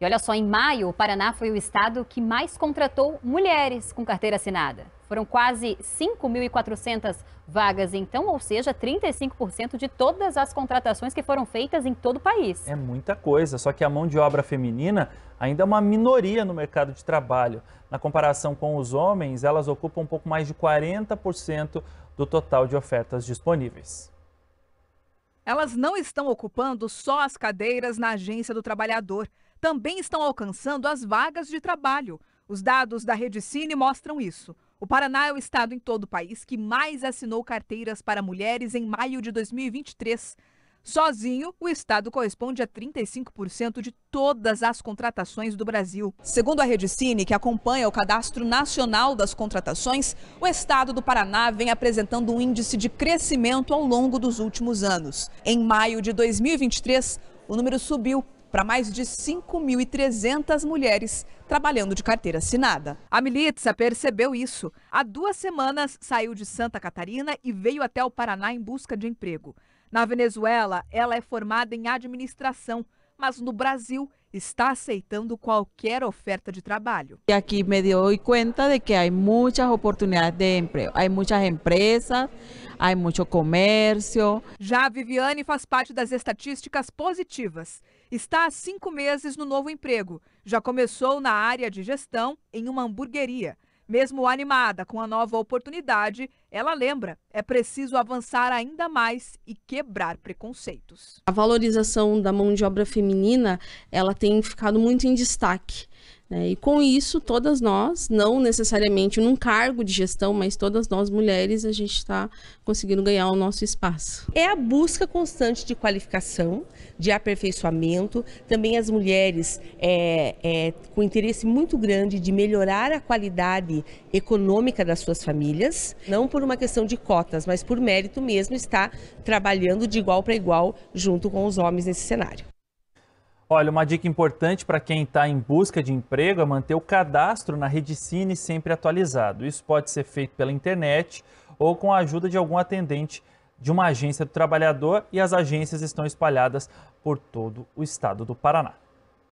E olha só, em maio, o Paraná foi o estado que mais contratou mulheres com carteira assinada. Foram quase 5.400 vagas, então, ou seja, 35% de todas as contratações que foram feitas em todo o país. É muita coisa, só que a mão de obra feminina ainda é uma minoria no mercado de trabalho. Na comparação com os homens, elas ocupam um pouco mais de 40% do total de ofertas disponíveis. Elas não estão ocupando só as cadeiras na Agência do Trabalhador, também estão alcançando as vagas de trabalho. Os dados da Cine mostram isso. O Paraná é o estado em todo o país que mais assinou carteiras para mulheres em maio de 2023. Sozinho, o Estado corresponde a 35% de todas as contratações do Brasil. Segundo a Rede Cine, que acompanha o Cadastro Nacional das Contratações, o Estado do Paraná vem apresentando um índice de crescimento ao longo dos últimos anos. Em maio de 2023, o número subiu para mais de 5.300 mulheres trabalhando de carteira assinada. A milícia percebeu isso. Há duas semanas saiu de Santa Catarina e veio até o Paraná em busca de emprego. Na Venezuela, ela é formada em administração, mas no Brasil está aceitando qualquer oferta de trabalho. E aqui me deu conta de que há muitas oportunidades de emprego, há muitas empresas, há muito comércio. Já a Viviane faz parte das estatísticas positivas. Está há cinco meses no novo emprego. Já começou na área de gestão em uma hamburgueria. Mesmo animada com a nova oportunidade, ela lembra: é preciso avançar ainda mais e quebrar preconceitos. A valorização da mão de obra feminina, ela tem ficado muito em destaque. Né? e com isso, todas nós, não necessariamente num cargo de gestão, mas todas nós mulheres, a gente está conseguindo ganhar o nosso espaço. É a busca constante de qualificação, de aperfeiçoamento. Também as mulheres é, é, com interesse muito grande de melhorar a qualidade econômica das suas famílias, não por uma questão de cotas, mas por mérito mesmo, está trabalhando de igual para igual junto com os homens nesse cenário. Olha, uma dica importante para quem está em busca de emprego é manter o cadastro na Cine sempre atualizado. Isso pode ser feito pela internet ou com a ajuda de algum atendente de uma agência do trabalhador e as agências estão espalhadas por todo o estado do Paraná.